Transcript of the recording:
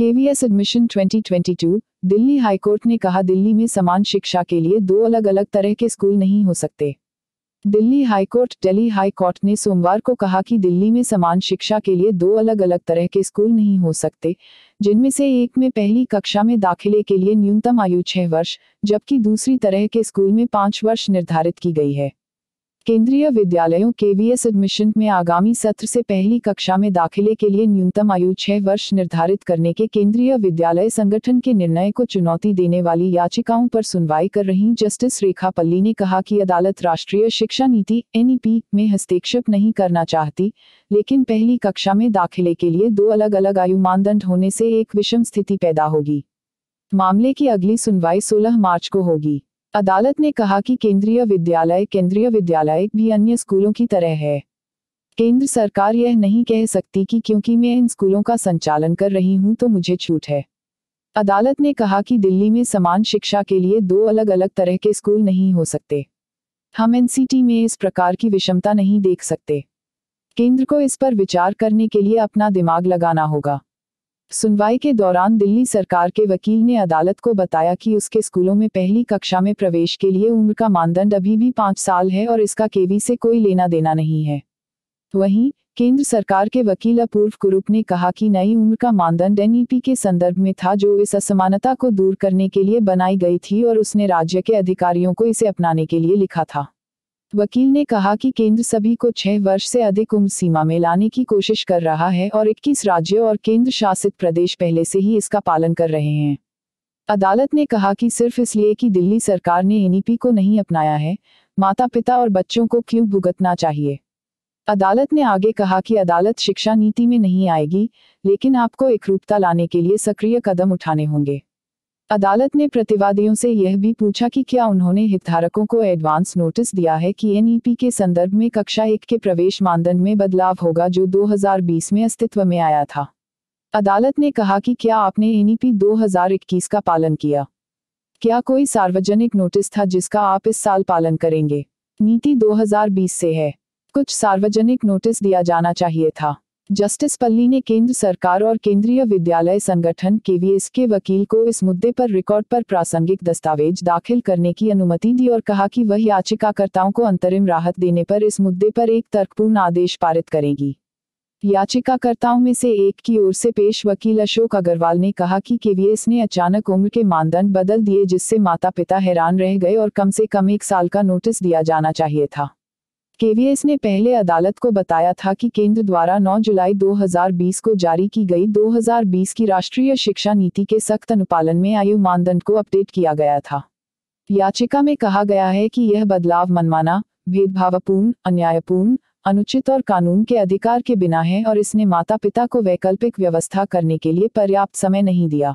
KVS admission 2022 Delhi high court ने कहा दिल्ली में समान शिक्षा के लिए दो अलग अलग तरह के स्कूल नहीं हो सकते दिल्ली हाईकोर्ट दिल्ली हाईकोर्ट ने सोमवार को कहा कि दिल्ली में समान शिक्षा के लिए दो अलग अलग तरह के स्कूल नहीं हो सकते जिनमें से एक में पहली कक्षा में दाखिले के लिए न्यूनतम आयु छह वर्ष जबकि दूसरी तरह के स्कूल में पाँच वर्ष निर्धारित की गई है केंद्रीय विद्यालयों के एस एडमिशन में आगामी सत्र से पहली कक्षा में दाखिले के लिए न्यूनतम आयु छह वर्ष निर्धारित करने के केंद्रीय विद्यालय संगठन के निर्णय को चुनौती देने वाली याचिकाओं पर सुनवाई कर रही जस्टिस रेखा पल्ली ने कहा कि अदालत राष्ट्रीय शिक्षा नीति एन में हस्तक्षेप नहीं करना चाहती लेकिन पहली कक्षा में दाखिले के लिए दो अलग अलग आयु मानदंड होने से एक विषम स्थिति पैदा होगी मामले की अगली सुनवाई सोलह मार्च को होगी अदालत ने कहा कि केंद्रीय विद्यालय केंद्रीय विद्यालय भी अन्य स्कूलों की तरह है केंद्र सरकार यह नहीं कह सकती कि क्योंकि मैं इन स्कूलों का संचालन कर रही हूं तो मुझे छूट है अदालत ने कहा कि दिल्ली में समान शिक्षा के लिए दो अलग अलग तरह के स्कूल नहीं हो सकते हम एनसीटी में इस प्रकार की विषमता नहीं देख सकते केंद्र को इस पर विचार करने के लिए अपना दिमाग लगाना होगा सुनवाई के दौरान दिल्ली सरकार के वकील ने अदालत को बताया कि उसके स्कूलों में पहली कक्षा में प्रवेश के लिए उम्र का मानदंड अभी भी पाँच साल है और इसका केवी से कोई लेना देना नहीं है वहीं केंद्र सरकार के वकील अपूर्व कुरूप ने कहा कि नई उम्र का मानदंड एनईपी के संदर्भ में था जो इस असमानता को दूर करने के लिए बनाई गई थी और उसने राज्य के अधिकारियों को इसे अपनाने के लिए लिखा था वकील ने कहा कि केंद्र सभी को छह वर्ष से अधिक उम्र सीमा में लाने की कोशिश कर रहा है और 21 राज्यों और केंद्र शासित प्रदेश पहले से ही इसका पालन कर रहे हैं अदालत ने कहा कि सिर्फ इसलिए कि दिल्ली सरकार ने एन को नहीं अपनाया है माता पिता और बच्चों को क्यों भुगतना चाहिए अदालत ने आगे कहा कि अदालत शिक्षा नीति में नहीं आएगी लेकिन आपको एकरूपता लाने के लिए सक्रिय कदम उठाने होंगे अदालत ने प्रतिवादियों से यह भी पूछा कि क्या उन्होंने हितधारकों को एडवांस नोटिस दिया है कि एनईपी e के संदर्भ में कक्षा एक के प्रवेश मानदंड में बदलाव होगा जो 2020 में अस्तित्व में आया था अदालत ने कहा कि क्या आपने एनईपी e 2021 का पालन किया क्या कोई सार्वजनिक नोटिस था जिसका आप इस साल पालन करेंगे नीति दो से है कुछ सार्वजनिक नोटिस दिया जाना चाहिए था जस्टिस पल्ली ने केंद्र सरकार और केंद्रीय विद्यालय संगठन केवीएस के वकील को इस मुद्दे पर रिकॉर्ड पर प्रासंगिक दस्तावेज दाखिल करने की अनुमति दी और कहा कि वह याचिकाकर्ताओं को अंतरिम राहत देने पर इस मुद्दे पर एक तर्कपूर्ण आदेश पारित करेगी याचिकाकर्ताओं में से एक की ओर से पेश वकील अशोक अग्रवाल ने कहा कि केवीएस ने अचानक उम्र के मानदंड बदल दिए जिससे माता पिता हैरान रह गए और कम से कम एक साल का नोटिस दिया जाना चाहिए था केवीएस ने पहले अदालत को बताया था कि केंद्र द्वारा 9 जुलाई 2020 को जारी की गई 2020 की राष्ट्रीय शिक्षा नीति के सख्त अनुपालन में आयु मानदंड को अपडेट किया गया था याचिका में कहा गया है कि यह बदलाव मनमाना भेदभावपूर्ण अन्यायपूर्ण अनुचित और कानून के अधिकार के बिना है और इसने माता पिता को वैकल्पिक व्यवस्था करने के लिए पर्याप्त समय नहीं दिया